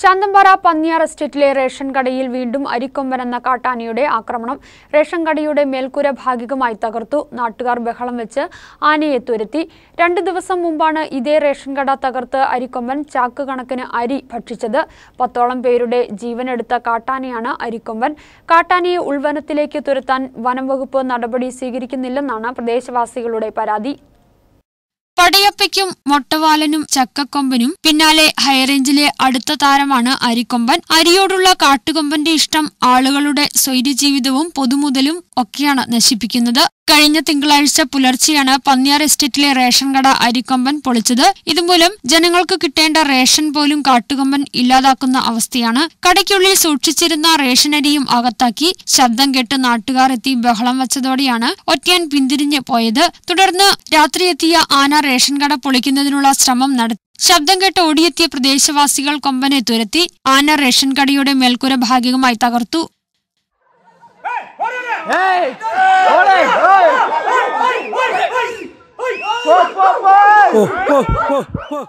ശാന്തമ്പാറ പന്നിയാർ എസ്റ്റേറ്റിലെ റേഷൻ കടയിൽ വീണ്ടും അരിക്കൊമ്പൻ എന്ന കാട്ടാനയുടെ ആക്രമണം റേഷൻ കടയുടെ മേൽക്കൂര ഭാഗികമായി തകർത്തു നാട്ടുകാർ ബഹളം വെച്ച് ആനയെ തുരത്തി രണ്ടു ദിവസം മുമ്പാണ് ഇതേ റേഷൻ കട തകർത്ത് അരിക്കൊമ്പൻ ചാക്ക് കണക്കിന് അരി ഭക്ഷിച്ചത് പത്തോളം പേരുടെ ജീവനെടുത്ത കാട്ടാനയാണ് അരിക്കൊമ്പൻ കാട്ടാനയെ ഉൾവനത്തിലേക്ക് തുരത്താൻ വനം വകുപ്പ് നടപടി സ്വീകരിക്കുന്നില്ലെന്നാണ് പ്രദേശവാസികളുടെ പരാതി പടയപ്പയ്ക്കും മൊട്ടവാലനും ചക്കക്കൊമ്പനും പിന്നാലെ ഹൈറേഞ്ചിലെ അടുത്ത താരമാണ് അരിക്കൊമ്പൻ അരിയോടുള്ള കാട്ടുകൊമ്പന്റെ ഇഷ്ടം ആളുകളുടെ സ്വൈര്യജീവിതവും പൊതുമുതലും ഒക്കെയാണ് നശിപ്പിക്കുന്നത് കഴിഞ്ഞ തിങ്കളാഴ്ച പുലർച്ചെയാണ് പന്നിയാർ എസ്റ്റേറ്റിലെ റേഷൻ കട അരിക്കൊമ്പൻ പൊളിച്ചത് ഇതുമൂലം ജനങ്ങൾക്ക് കിട്ടേണ്ട റേഷൻ പോലും കാട്ടുകൊമ്പൻ ഇല്ലാതാക്കുന്ന അവസ്ഥയാണ് കടയ്ക്കുള്ളിൽ സൂക്ഷിച്ചിരുന്ന റേഷൻ അരിയും അകത്താക്കി ശബ്ദം കേട്ട് നാട്ടുകാർ എത്തി ബഹളം വച്ചതോടെയാണ് ഒറ്റയാൻ പിന്തിരിഞ്ഞ് പോയത് തുടർന്ന് രാത്രി എത്തിയ ആന റേഷൻ കട പൊളിക്കുന്നതിനുള്ള ശ്രമം നടത്തി ശബ്ദം കേട്ട് ഓടിയെത്തിയ പ്രദേശവാസികൾ കൊമ്പനെ തുരത്തി ആന റേഷൻ കടയുടെ മേൽക്കൂര ഭാഗികമായി തകർത്തു Hey! Cố lên! Ôi! Ôi! Ôi! Ôi! Ôi! Ôi! Ôi! Ôi! Ôi!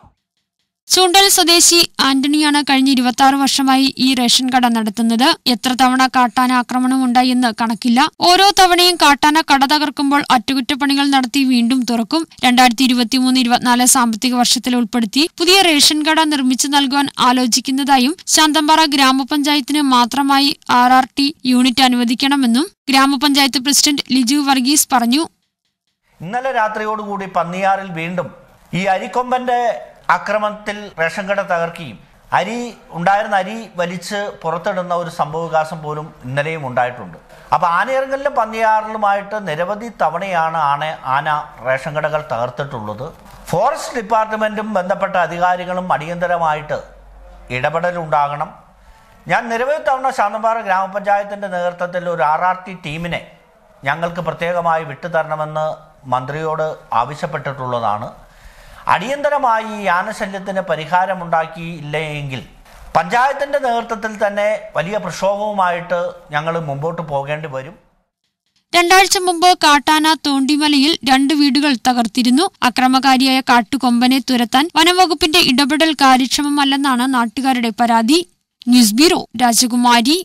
ചൂണ്ടൽ സ്വദേശി ആന്റണിയാണ് കഴിഞ്ഞ ഇരുപത്തി ആറ് വർഷമായി ഈ റേഷൻ കട നടത്തുന്നത് എത്ര തവണ കാട്ടാന ആക്രമണം ഉണ്ടായെന്ന് കണക്കില്ല ഓരോ തവണയും കാട്ടാന കട തകർക്കുമ്പോൾ അറ്റകുറ്റപ്പണികൾ നടത്തി വീണ്ടും തുറക്കും രണ്ടായിരത്തി ഇരുപത്തിമൂന്ന് ഇരുപത്തിനാല് സാമ്പത്തിക വർഷത്തിൽ ഉൾപ്പെടുത്തി പുതിയ റേഷൻ കട നിർമ്മിച്ചു നൽകുവാൻ ആലോചിക്കുന്നതായും ശാന്തമ്പാറ ഗ്രാമപഞ്ചായത്തിന് മാത്രമായി ആർ ആർ ടി യൂണിറ്റ് അനുവദിക്കണമെന്നും ഗ്രാമപഞ്ചായത്ത് പ്രസിഡന്റ് ലിജു വർഗീസ് പറഞ്ഞു ഇന്നലെ രാത്രിയോടുകൂടി പന്നിയാറിൽ വീണ്ടും ഈ അരിക്കൊമ്പന്റെ അക്രമത്തിൽ റേഷൻ കട തകർക്കുകയും അരി ഉണ്ടായിരുന്ന അരി വലിച്ച് പുറത്തിടുന്ന ഒരു സംഭവവികാസം പോലും ഇന്നലെയും ഉണ്ടായിട്ടുണ്ട് അപ്പോൾ ആനയിറങ്ങലിലും പന്നിയാറിലുമായിട്ട് നിരവധി തവണയാണ് ആന ആന റേഷൻ കടകൾ തകർത്തിട്ടുള്ളത് ഫോറസ്റ്റ് ഡിപ്പാർട്ട്മെൻറ്റും ബന്ധപ്പെട്ട അധികാരികളും അടിയന്തരമായിട്ട് ഇടപെടലുണ്ടാകണം ഞാൻ നിരവധി തവണ ശാന്തപാറ ഗ്രാമപഞ്ചായത്തിൻ്റെ നേതൃത്വത്തിൽ ഒരു ആർ ആർ ടി ടീമിനെ ഞങ്ങൾക്ക് പ്രത്യേകമായി വിട്ടുതരണമെന്ന് മന്ത്രിയോട് ആവശ്യപ്പെട്ടിട്ടുള്ളതാണ് അടിയന്തരമായി ഈ ആനശല്യത്തിന് പരിഹാരമുണ്ടാക്കിയില്ലെങ്കിൽ പഞ്ചായത്തിൻ്റെ നേതൃത്വത്തിൽ തന്നെ വലിയ പ്രക്ഷോഭവുമായിട്ട് ഞങ്ങൾ മുമ്പോട്ട് പോകേണ്ടി വരും രണ്ടാഴ്ച മുമ്പ് കാട്ടാന തോണ്ടിമലയിൽ രണ്ട് വീടുകൾ തകർത്തിരുന്നു അക്രമകാരിയായ കാട്ടുകൊമ്പനെ തുരത്താൻ വനംവകുപ്പിന്റെ ഇടപെടൽ കാര്യക്ഷമമല്ലെന്നാണ് നാട്ടുകാരുടെ പരാതി ന്യൂസ് ബ്യൂറോ രാജകുമാരി